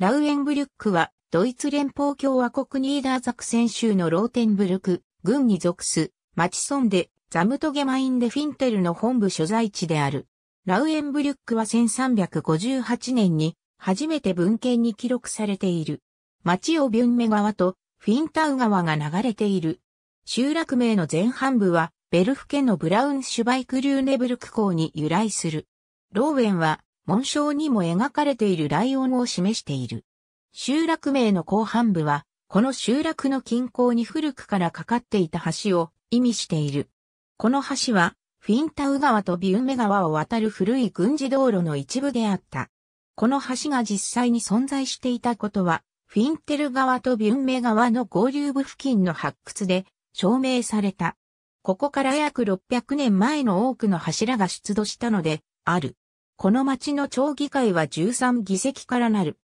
ラウエンブリュックは、ドイツ連邦共和国ニーダーザクセン州のローテンブルク、軍に属す、町村で、ザムトゲマインデフィンテルの本部所在地である。ラウエンブリュックは1358年に、初めて文献に記録されている。町をビュンメ川とフィンタウ川が流れている。集落名の前半部は、ベルフ家のブラウンシュバイクリューネブルク港に由来する。ローウェンは、紋章にも描かれているライオンを示している。集落名の後半部は、この集落の近郊に古くからかかっていた橋を意味している。この橋は、フィンタウ川とビウメ川を渡る古い軍事道路の一部であった。この橋が実際に存在していたことは、フィンテル川とビュンメ川の合流部付近の発掘で証明された。ここから約600年前の多くの柱が出土したので、ある。この町の町議会は13議席からなる。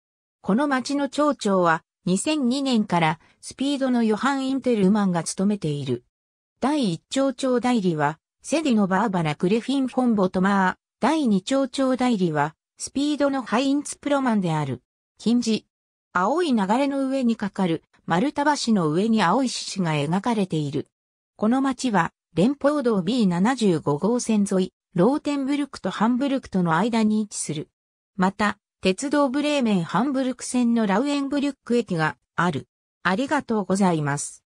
この町の町長は2002年からスピードのヨハン・インテルマンが務めている。第1町長代理はセディのバーバラ・クレフィン・フォン・ボトマー。第2町長代理はスピードのハインツ・プロマンである。近似。青い流れの上にかかる丸太橋の上に青い獅子が描かれている。この町は連邦道 B75 号線沿い、ローテンブルクとハンブルクとの間に位置する。また、鉄道ブレーメンハンブルク線のラウエンブリュック駅がある。ありがとうございます。